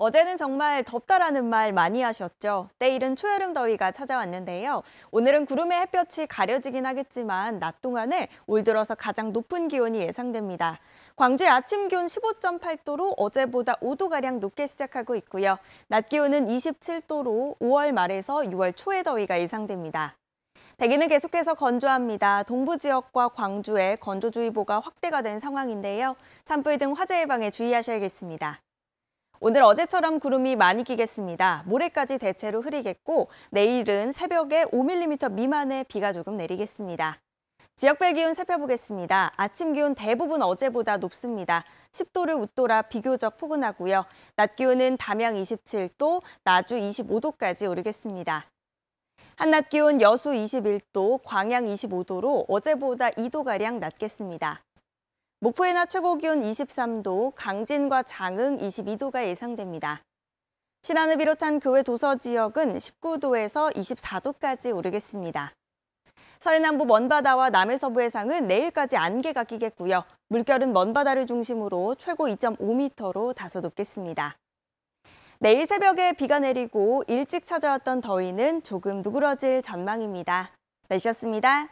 어제는 정말 덥다라는 말 많이 하셨죠. 내일은 초여름 더위가 찾아왔는데요. 오늘은 구름의 햇볕이 가려지긴 하겠지만 낮 동안에 올 들어서 가장 높은 기온이 예상됩니다. 광주의 아침 기온 15.8도로 어제보다 5도가량 높게 시작하고 있고요. 낮 기온은 27도로 5월 말에서 6월 초의 더위가 예상됩니다. 대기는 계속해서 건조합니다. 동부 지역과 광주에 건조주의보가 확대가 된 상황인데요. 산불 등 화재 예방에 주의하셔야겠습니다. 오늘 어제처럼 구름이 많이 끼겠습니다. 모레까지 대체로 흐리겠고 내일은 새벽에 5mm 미만의 비가 조금 내리겠습니다. 지역별 기온 살펴보겠습니다. 아침 기온 대부분 어제보다 높습니다. 10도를 웃돌아 비교적 포근하고요. 낮 기온은 담양 27도, 나주 25도까지 오르겠습니다. 한낮 기온 여수 21도, 광양 25도로 어제보다 2도가량 낮겠습니다. 목포의나 최고 기온 23도, 강진과 장흥 22도가 예상됩니다. 신안을 비롯한 그 외 도서 지역은 19도에서 24도까지 오르겠습니다. 서해남부 먼바다와 남해서부 해상은 내일까지 안개가 끼겠고요. 물결은 먼바다를 중심으로 최고 2.5m로 다소 높겠습니다. 내일 새벽에 비가 내리고 일찍 찾아왔던 더위는 조금 누그러질 전망입니다. 내셨습니다